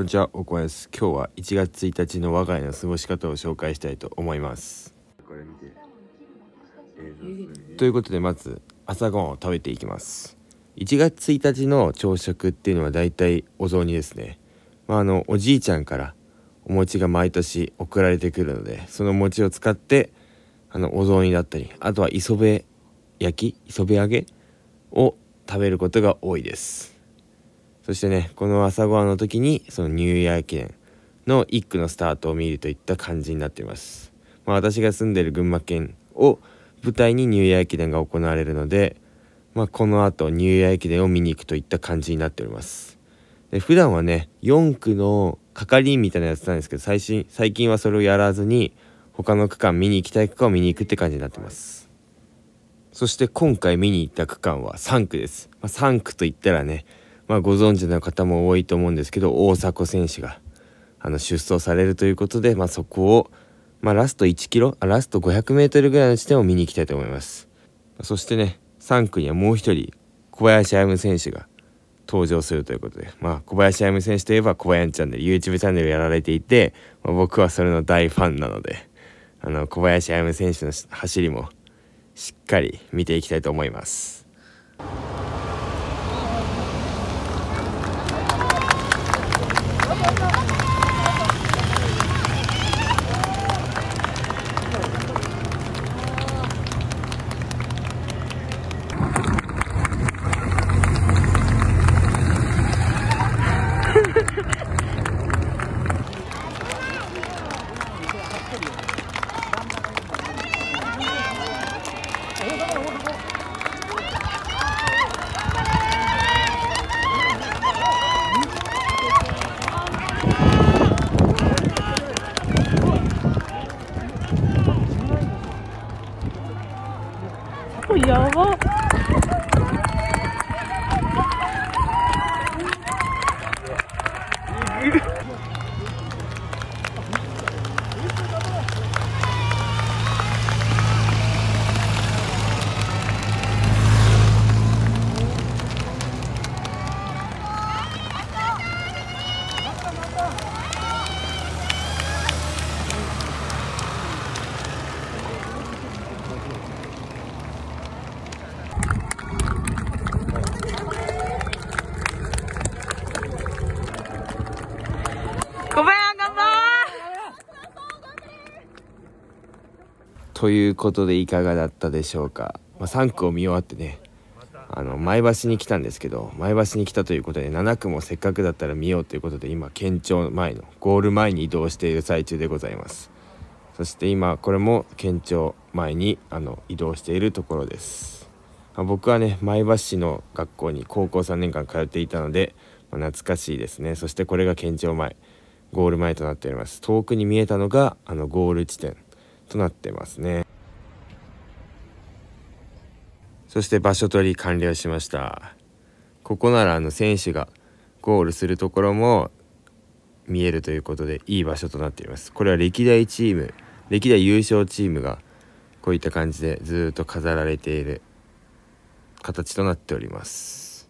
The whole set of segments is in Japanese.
こんにちは、おこです。今日は1月1日の我が家の過ごし方を紹介したいと思います。ということでまず朝ごはんを食べていきます。1月1日の朝食っていうのはだいたいお雑煮ですね。まあ、あのおじいちゃんからお餅が毎年送られてくるのでその餅を使ってあのお雑煮だったりあとは磯辺焼き磯辺揚げを食べることが多いです。そしてねこの朝ごはんの時にそのニューイヤー記念の一区のスタートを見るといった感じになっています、まあ、私が住んでる群馬県を舞台にニューイヤー駅伝が行われるので、まあ、この後ニューイヤー駅伝を見に行くといった感じになっておりますで普段はね4区の係員みたいなやつなんですけど最新最近はそれをやらずに他の区間見に行きたい区間を見に行くって感じになってますそして今回見に行った区間は3区です、まあ、3区といったらねまあ、ご存知の方も多いと思うんですけど大迫選手があの出走されるということで、まあ、そこを、まあ、ラスト1キロラスト500 m ルぐらいの地点を見に行きたいと思いますそしてね3区にはもう一人小林歩夢選手が登場するということで、まあ、小林歩夢選手といえば小林チャンネル YouTube チャンネルやられていて、まあ、僕はそれの大ファンなのであの小林歩夢選手の走りもしっかり見ていきたいと思います。need. ということでいかがだったでしょうか、まあ、3区を見終わってねあの前橋に来たんですけど前橋に来たということで7区もせっかくだったら見ようということで今県庁前のゴール前に移動している最中でございますそして今これも県庁前にあの移動しているところです、まあ、僕はね前橋市の学校に高校3年間通っていたので、まあ、懐かしいですねそしてこれが県庁前ゴール前となっております遠くに見えたのがあのゴール地点となってますねそして場所取り完了しましたここならあの選手がゴールするところも見えるということでいい場所となっていますこれは歴代チーム歴代優勝チームがこういった感じでずっと飾られている形となっております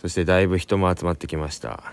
そしてだいぶ人も集まってきました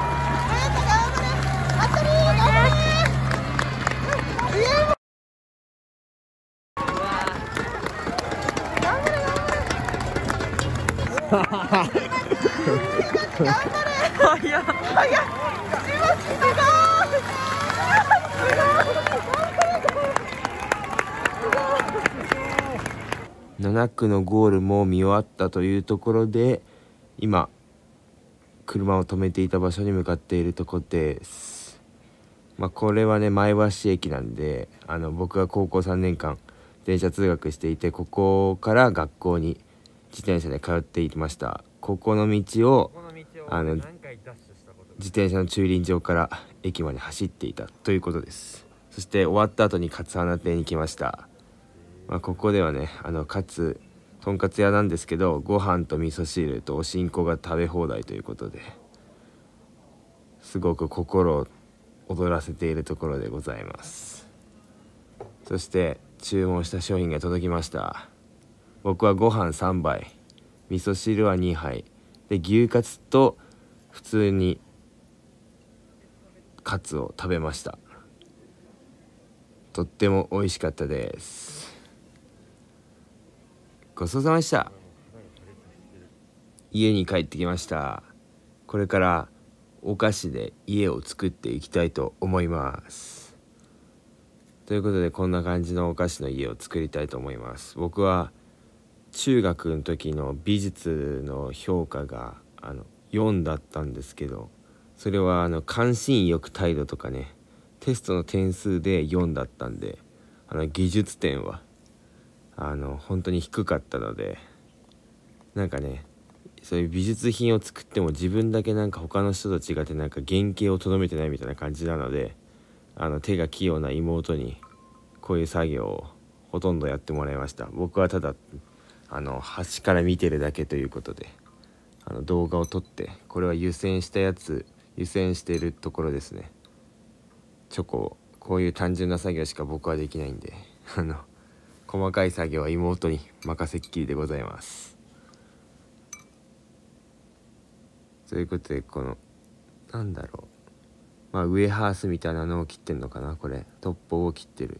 張7区のゴールも見終わったというところで今車を止めていた場所に向かっているとこです、まあ、これはね前橋駅なんであの僕が高校3年間電車通学していてここから学校に自転車で通っていましたここの道をあの自転車の駐輪場から駅まで走っていたということですそして終わった後に勝花亭に来ました、まあ、ここではねあのカとんかつ屋なんですけどご飯と味噌汁とおしんこが食べ放題ということですごく心を踊らせているところでございますそして注文した商品が届きました僕はご飯3杯味噌汁は2杯で牛カツと普通にカツを食べましたとっても美味しかったですごちそうさまでした家に帰ってきましたこれからお菓子で家を作っていきたいと思いますということでこんな感じのお菓子の家を作りたいと思います僕は中学の時の美術の評価があの4だったんですけどそれはあの関心欲態度とかねテストの点数で4だったんであの技術点はあの本当に低かったのでなんかねそういう美術品を作っても自分だけなんか他の人と違ってなんか原型をとどめてないみたいな感じなのであの手が器用な妹にこういう作業をほとんどやってもらいました僕はただあの端から見てるだけということであの動画を撮ってこれは湯煎したやつ湯煎してるところですねチョコこういう単純な作業しか僕はできないんであの細かい作業は妹に任せっきりでございますということでこのなんだろうまあウエハースみたいなのを切ってんのかなこれトッポを切ってる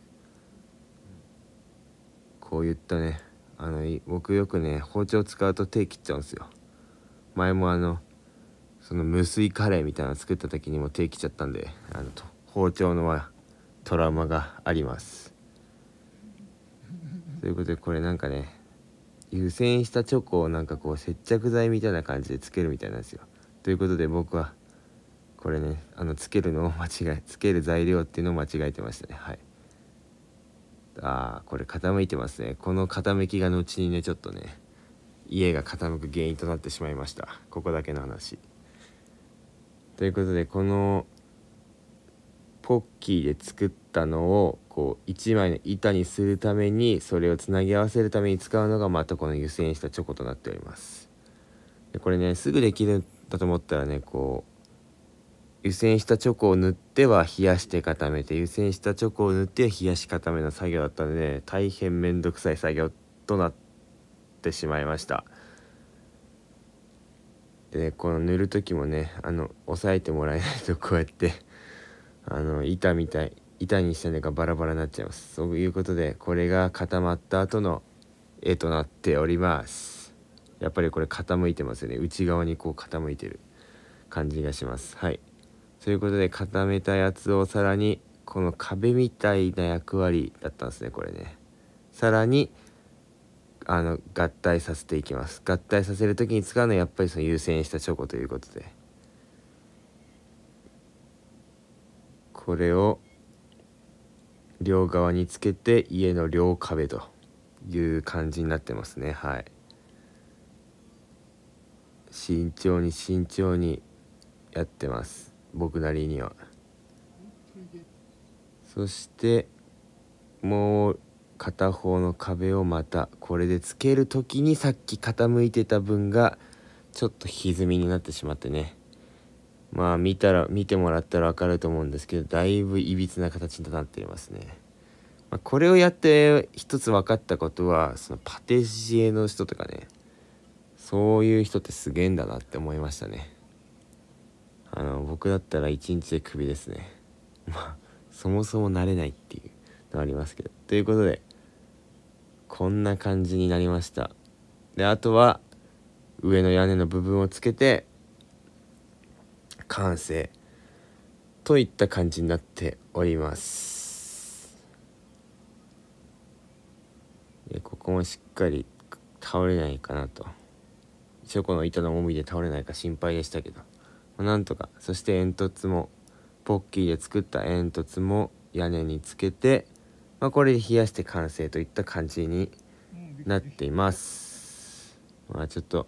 こういったねあの僕よくね包丁使うと手切っちゃうんですよ前もあのその無水カレーみたいなの作った時にも手切っちゃったんであの包丁のはトラウマがありますということでこれなんかね湯煎したチョコをなんかこう接着剤みたいな感じでつけるみたいなんですよということで僕はこれねあのつけるのを間違えつける材料っていうのを間違えてましたねはいああこれ傾いてますねこの傾きが後にねちょっとね家が傾く原因となってしまいましたここだけの話ということでこのポッキーで作ったのをこう1枚の板にするためにそれをつなぎ合わせるために使うのがまたこの湯煎したチョコとなっておりますでこれねすぐできるんだと思ったらねこう湯煎したチョコを塗っては冷やして固めて湯煎したチョコを塗って冷やし固めの作業だったので、ね、大変面倒くさい作業となってしまいましたで、ね、この塗る時もねあの押さえてもらえないとこうやってあの板みたい板にしたねがバラバラになっちゃいますそういうことでこれが固まった後の絵となっておりますやっぱりこれ傾いてますよね内側にこう傾いてる感じがしますはいということで固めたやつをさらにこの壁みたいな役割だったんですねこれねさらにあの合体させていきます合体させる時に使うのはやっぱりその優先したチョコということでこれを両側につけて家の両壁という感じになってますねはい慎重に慎重にやってます僕なりにはそしてもう片方の壁をまたこれでつける時にさっき傾いてた分がちょっと歪みになってしまってねまあ見たら見てもらったら分かると思うんですけどだいぶいびつな形となっていますね、まあ、これをやって一つ分かったことはそのパティシエの人とかねそういう人ってすげえんだなって思いましたねあの僕だったら1日でクビですね まあそもそも慣れないっていうのありますけどということでこんな感じになりましたであとは上の屋根の部分をつけて完成といった感じになっておりますでここもしっかり倒れないかなとチョコの板の重みで倒れないか心配でしたけどなんとかそして煙突もポッキーで作った煙突も屋根につけて、まあ、これで冷やして完成といった感じになっています。まあちょっと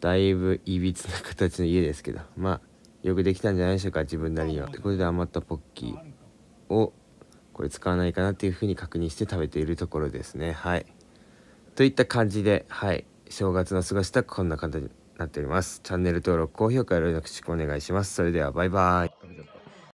だいぶいびつな形の家ですけどまあよくできたんじゃないでしょうか自分なりには。ということで余ったポッキーをこれ使わないかなっていうふうに確認して食べているところですね。はいといった感じではい正月の過ごしたこんな感じなっております。チャンネル登録、高評価よろしくお願いします。それではバイバイ。